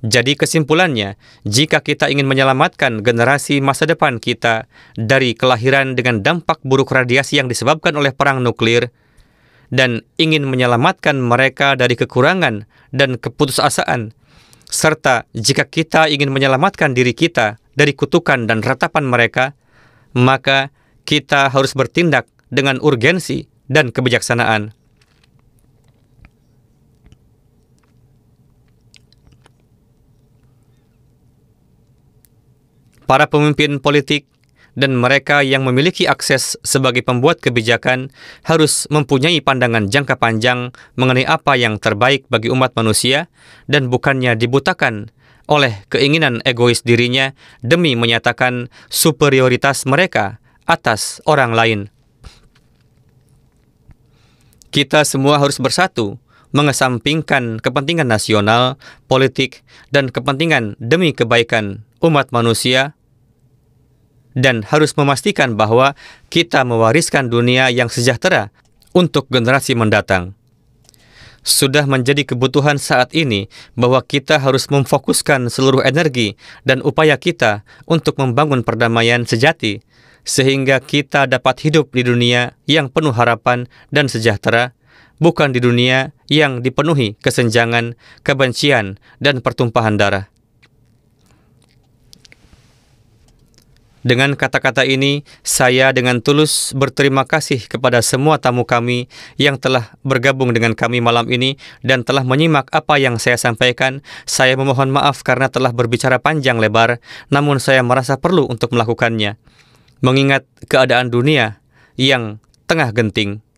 Jadi kesimpulannya, jika kita ingin menyelamatkan generasi masa depan kita dari kelahiran dengan dampak buruk radiasi yang disebabkan oleh perang nuklir, dan ingin menyelamatkan mereka dari kekurangan dan keputusasaan, serta jika kita ingin menyelamatkan diri kita dari kutukan dan ratapan mereka, maka kita harus bertindak dengan urgensi dan kebijaksanaan. para pemimpin politik, dan mereka yang memiliki akses sebagai pembuat kebijakan harus mempunyai pandangan jangka panjang mengenai apa yang terbaik bagi umat manusia dan bukannya dibutakan oleh keinginan egois dirinya demi menyatakan superioritas mereka atas orang lain. Kita semua harus bersatu mengesampingkan kepentingan nasional, politik, dan kepentingan demi kebaikan umat manusia dan harus memastikan bahwa kita mewariskan dunia yang sejahtera untuk generasi mendatang. Sudah menjadi kebutuhan saat ini bahwa kita harus memfokuskan seluruh energi dan upaya kita untuk membangun perdamaian sejati, sehingga kita dapat hidup di dunia yang penuh harapan dan sejahtera, bukan di dunia yang dipenuhi kesenjangan, kebencian, dan pertumpahan darah. Dengan kata-kata ini, saya dengan tulus berterima kasih kepada semua tamu kami yang telah bergabung dengan kami malam ini dan telah menyimak apa yang saya sampaikan. Saya memohon maaf karena telah berbicara panjang lebar, namun saya merasa perlu untuk melakukannya. Mengingat keadaan dunia yang tengah genting.